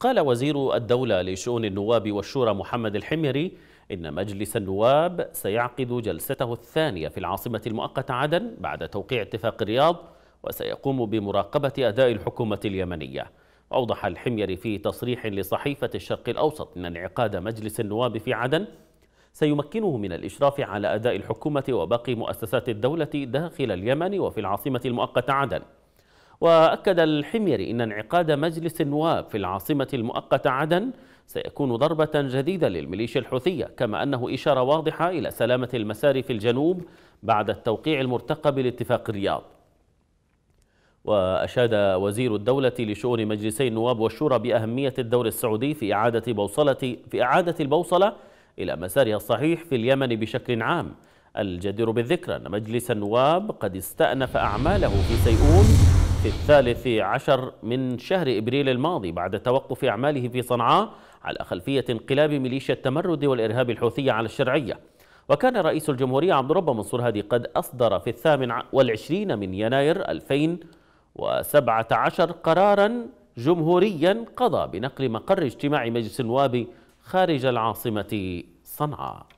قال وزير الدولة لشؤون النواب والشورى محمد الحميري إن مجلس النواب سيعقد جلسته الثانية في العاصمة المؤقتة عدن بعد توقيع اتفاق الرياض وسيقوم بمراقبة أداء الحكومة اليمنية أوضح الحميري في تصريح لصحيفة الشرق الأوسط أن انعقاد مجلس النواب في عدن سيمكنه من الإشراف على أداء الحكومة وباقي مؤسسات الدولة داخل اليمن وفي العاصمة المؤقتة عدن وأكد الحميري أن انعقاد مجلس النواب في العاصمة المؤقتة عدن سيكون ضربة جديدة للميليشيا الحوثية كما أنه إشارة واضحة إلى سلامة المسار في الجنوب بعد التوقيع المرتقب لاتفاق الرياض وأشاد وزير الدولة لشؤون مجلسي النواب والشورى بأهمية الدور السعودي في إعادة, بوصلة في إعادة البوصلة إلى مسارها الصحيح في اليمن بشكل عام الجدير بالذكر أن مجلس النواب قد استأنف أعماله في سيئون في الثالث عشر من شهر إبريل الماضي بعد توقف أعماله في صنعاء على خلفية انقلاب ميليشيا التمرد والإرهاب الحوثية على الشرعية وكان رئيس الجمهورية عبد الرب منصور هادي قد أصدر في الثامن والعشرين من يناير 2017 قرارا جمهوريا قضى بنقل مقر اجتماع مجلس النواب خارج العاصمة صنعاء